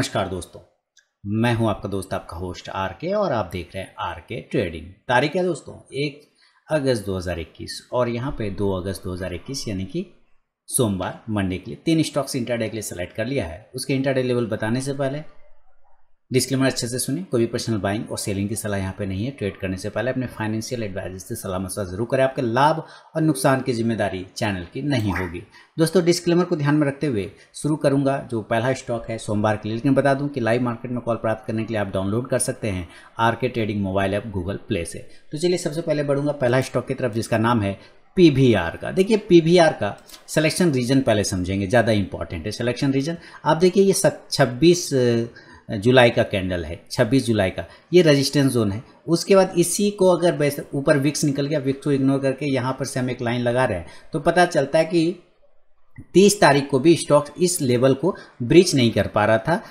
नमस्कार दोस्तों मैं हूं आपका दोस्त आपका होस्ट आर के और आप देख रहे हैं आर के ट्रेडिंग तारीख है दोस्तों एक अगस्त 2021 और यहां पे दो अगस्त 2021 यानी कि सोमवार मंडे के लिए तीन स्टॉक्स इंटरडे के लिए सेलेक्ट कर लिया है उसके इंटरडे लेवल बताने से पहले डिस्क्लेमर अच्छे से सुने कोई भी पर्सनल बाइंग और सेलिंग की सलाह यहाँ पे नहीं है ट्रेड करने से पहले अपने फाइनेंशियल एडवाइजर से सलाह मसला जरूर करें आपके लाभ और नुकसान की जिम्मेदारी चैनल की नहीं होगी दोस्तों डिस्क्लेमर को ध्यान में रखते हुए शुरू करूंगा जो पहला स्टॉक है सोमवार के लिए लेकिन बता दूं कि लाइव मार्केट में कॉल प्राप्त करने के लिए आप डाउनलोड कर सकते हैं R K trading mobile app Google Play से तो चलिए सबसे पहले बढ़ूंगा पहला स्टॉक की तरफ जिसका नाम है पीवीआर का देखिए पीवीआर का सिलेक्शन रीजन पहले समझेंगे ज़्यादा इंपॉर्टेंट है सिलेक्शन रीजन आप देखिए ये छब्बीस जुलाई का कैंडल है 26 जुलाई का ये रेजिस्टेंस जोन है उसके बाद इसी को अगर ऊपर विक्स निकल गया विक्स को इग्नोर करके यहाँ पर से हम एक लाइन लगा रहे हैं तो पता चलता है कि तीस तारीख को भी स्टॉक इस लेवल को ब्रिज नहीं कर पा रहा था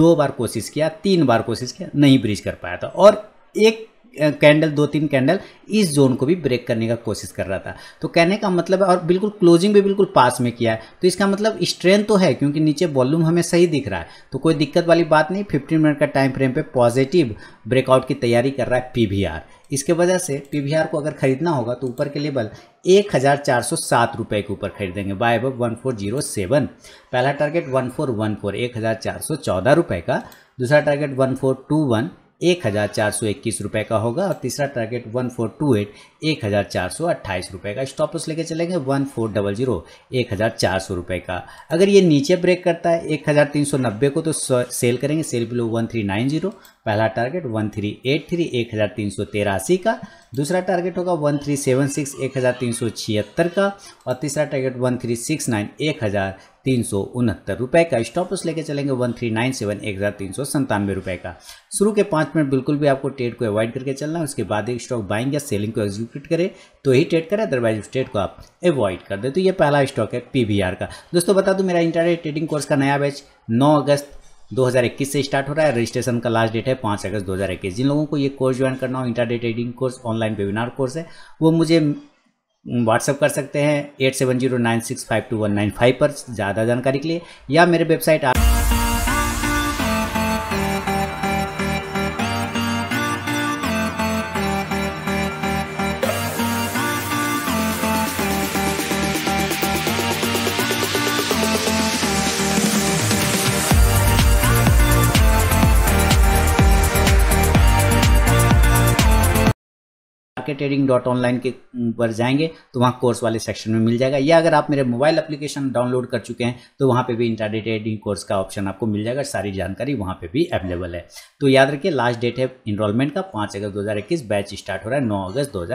दो बार कोशिश किया तीन बार कोशिश किया नहीं ब्रिज कर पाया था और एक कैंडल दो तीन कैंडल इस जोन को भी ब्रेक करने का कोशिश कर रहा था तो कहने का मतलब है और बिल्कुल क्लोजिंग भी बिल्कुल पास में किया है तो इसका मतलब स्ट्रेंथ तो है क्योंकि नीचे वॉल्यूम हमें सही दिख रहा है तो कोई दिक्कत वाली बात नहीं फिफ्टीन मिनट का टाइम फ्रेम पे पॉजिटिव ब्रेकआउट की तैयारी कर रहा है पी इसके वजह से पी को अगर खरीदना होगा तो ऊपर के लेवल एक हज़ार चार सौ सात रुपये के ऊपर खरीदेंगे बाय अब वन फोर जीरो सेवन पहला target one four one four एक हज़ार चार सौ चौदह रुपये का दूसरा target one four two one एक हज़ार चार सौ इक्कीस रुपये का होगा और तीसरा target one four two eight एक हज़ार चार सौ अट्ठाईस रुपये का स्टॉप लॉस लेके चलेंगे वन फोर डबल जीरो एक हज़ार चार सौ रुपये का अगर ये नीचे ब्रेक करता है एक हज़ार तीन सौ नब्बे को तो सेल करेंगे sell below one three nine zero पहला target one three eight three एक हज़ार तीन सौ तेरासी का दूसरा टारगेट होगा वन थ्री सेवन सिक्स एक हज़ार तीन सौ छिहत्तर का और तीसरा target one three six nine एक हज़ार तीन सौ उनहत्तर रुपये का स्टॉपस लेके चलेंगे वन थ्री नाइन सेवन एक हज़ार तीन सौ संतानवे रुपये का शुरू के पाँच मिनट बिल्कुल भी आपको ट्रेड को अवॉइड करके चलना है उसके बाद एक स्टॉक बाइंग या सेलिंग को एग्जीक्यूट करें तो ही ट्रेड करें अदरवाइज उस ट्रेड को आप अवॉइड कर दें तो ये पहला स्टॉक है पी का दोस्तों बता दूँ मेरा इंटरनेट ट्रेडिंग कोर्स का नया बैच नौ अगस्त 2021 से स्टार्ट हो रहा है रजिस्ट्रेशन का लास्ट डेट है पाँच अगस्त 2021 जिन लोगों को ये कोर्स ज्वाइन करना हो intraday trading course online webinar course है वो मुझे व्हाट्सअप कर सकते हैं eight seven zero nine six five two one nine five पर ज़्यादा जानकारी के लिए या मेरे वेबसाइट के ट्रेडिंग डॉट ऑनलाइन के पर जाएंगे तो वहाँ कोर्स वाले सेक्शन में मिल जाएगा या अगर आप मेरे मोबाइल एप्लीकेशन डाउनलोड कर चुके हैं तो वहाँ पे भी इंटरडे ट्रेडिंग कोर्स का ऑप्शन आपको मिल जाएगा सारी जानकारी वहाँ पे भी अवेलेबल है तो याद रखिए लास्ट डेट है इनरोलमेंट का पाँच अगस्त दो बैच स्टार्ट हो रहा है नौ अगस्त दो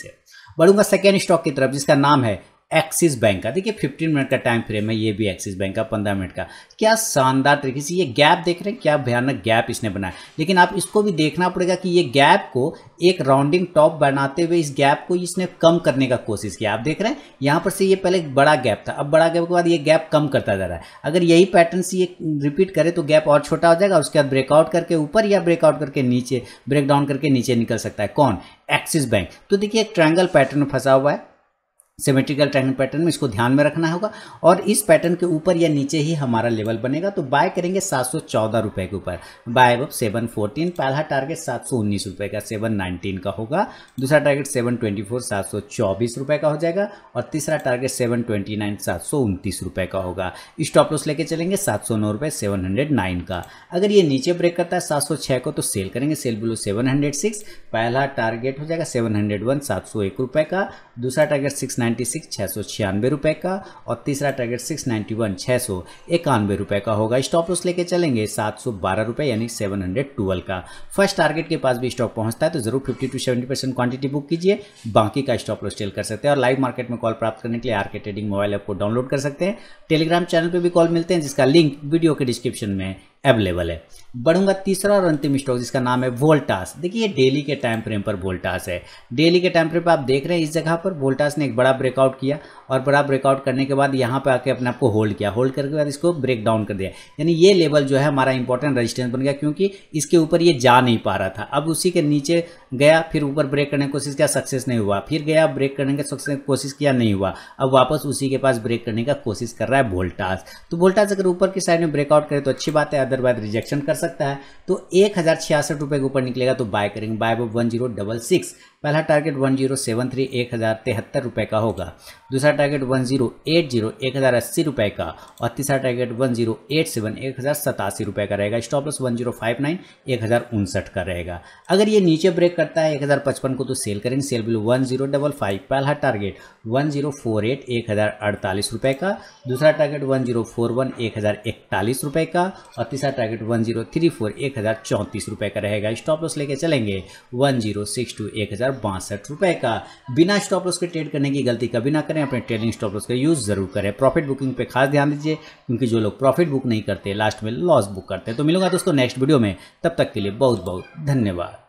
से बढ़ूंगा सेकेंड स्टॉक की तरफ जिसका नाम है एक्सिस बैंक का देखिए 15 मिनट का टाइम फ्रेम है ये भी एक्सिस बैंक का 15 मिनट का क्या शानदार तरीके से ये गैप देख रहे हैं क्या भयानक गैप इसने बनाया लेकिन आप इसको भी देखना पड़ेगा कि ये गैप को एक राउंडिंग टॉप बनाते हुए इस गैप को इसने कम करने का कोशिश किया आप देख रहे हैं यहाँ पर से ये पहले बड़ा गैप था अब बड़ा गैप के बाद ये गैप कम करता जा रहा है अगर यही पैटर्न से ये रिपीट करे तो गैप और छोटा हो जाएगा उसके बाद ब्रेकआउट करके ऊपर या ब्रेकआउट करके नीचे ब्रेकडाउन करके नीचे निकल सकता है कौन एक्सिस बैंक तो देखिए एक ट्रायंगल पैटर्न फंसा हुआ है सिमेट्रिकल ट्रायंगल पैटर्न में इसको ध्यान में रखना होगा और इस पैटर्न के ऊपर या नीचे ही हमारा लेवल बनेगा तो बाय करेंगे सात सौ चौदह रुपए के ऊपर बाय अब सेवन फोर्टीन पहला टारगेट सात सौ उन्नीस रुपए का सेवन नाइनटीन का होगा दूसरा टारगेट सेवन ट्वेंटी फोर सात सौ चौबीस रुपए का हो जाएगा और तीसरा टारगेट सेवन ट्वेंटी नाइन सात सौ उनतीस रुपए का होगा स्टॉप लॉस लेके चलेंगे सात सौ नौ रुपए सेवन हंड्रेड नाइन का अगर ये नीचे ब्रेक करता है सात सौ छः को तो सेल करेंगे sell below seven hundred six पहला टारगेट हो जाएगा सेवन हंड्रेड वन सात सौ एक रुपए का दूसरा टारगेट सिक्स नाइन्टी सिक्स सौ छियानवे रुपये का और तीसरा टारगेट सिक्स नाइन्टी वन रुपये का होगा स्टॉप लॉस लेके चलेंगे सात सौ बारह रुपये यानी सेवन हंड्रेड का फर्स्ट टारगेट के पास भी स्टॉक पहुंचता है तो जरूर fifty to seventy percent quantity book कीजिए बाकी का स्टॉप लॉस सेल कर सकते हैं और लाइव मार्केट में कॉल प्राप्त करने के लिए आरके ट्रेडिंग मोबाइल ऐप को डाउनलोड कर सकते हैं टेलीग्राम चैनल पर भी कॉल मिलते हैं जिसका लिंक वीडियो के डिस्क्रिप्शन में अवेलेबल है बढ़ूंगा तीसरा और अंतिम स्टॉक जिसका नाम है वोल्टास देखिए ये डेली के टाइम फ्रेम पर वोल्टास है डेली के टाइम फ्रेम पर आप देख रहे हैं इस जगह पर वोल्टास ने एक बड़ा ब्रेकआउट किया और बड़ा ब्रेकआउट करने के बाद यहाँ पर आके अपने आप को होल्ड किया होल्ड करके बाद इसको ब्रेक डाउन कर दिया यानी ये लेवल जो है हमारा इंपॉर्टेंट रजिस्टेंस बन गया क्योंकि इसके ऊपर ये जा नहीं पा रहा था अब उसी के नीचे गया फिर ऊपर ब्रेक करने की कोशिश किया सक्सेस नहीं हुआ फिर गया ब्रेक करने की कोशिश किया नहीं हुआ अब वापस उसी के पास ब्रेक करने का कोशिश कर रहा है वोल्टास तो वोल्टास अगर ऊपर की साइड में ब्रेकआउट करे तो अच्छी बात है अदरवाइज रिजेक्शन कर सकता है तो एक हज़ार छियासठ के ऊपर निकलेगा तो बाय करेंगे बाय वो वन जीरो डबल सिक्स पहला target one zero seven three एक हज़ार तिहत्तर रुपये का होगा दूसरा target one zero eight zero एक हज़ार अस्सी रुपये का और तीसरा target one zero eight seven एक हज़ार सतासी रुपये का रहेगा stop loss one zero five nine एक हज़ार उनसठ का रहेगा अगर ये नीचे ब्रेक करता है एक हज़ार पचपन को तो सेल करेंगे sell below one zero double five पहला target one zero four eight एक हज़ार अड़तालीस रुपये का दूसरा target one zero four one एक हज़ार इकतालीस रुपये का और तीसरा target one zero three four एक हज़ार चौंतीस रुपये का रहेगा स्टॉप लॉस लेके चलेंगे वन जीरो सिक्स टू एक हज़ार बासठ रुपये का बिना स्टॉप लॉस के ट्रेड करने की गलती कभी ना करें अपने ट्रेडिंग स्टॉप लॉस का यूज़ ज़रूर करें प्रॉफिट बुकिंग पर खास ध्यान दीजिए क्योंकि जो लोग प्रॉफिट बुक नहीं करते लास्ट में लॉस बुक करते हैं तो मिलूंगा दोस्तों नेक्स्ट वीडियो में तब तक के लिए बहुत बहुत धन्यवाद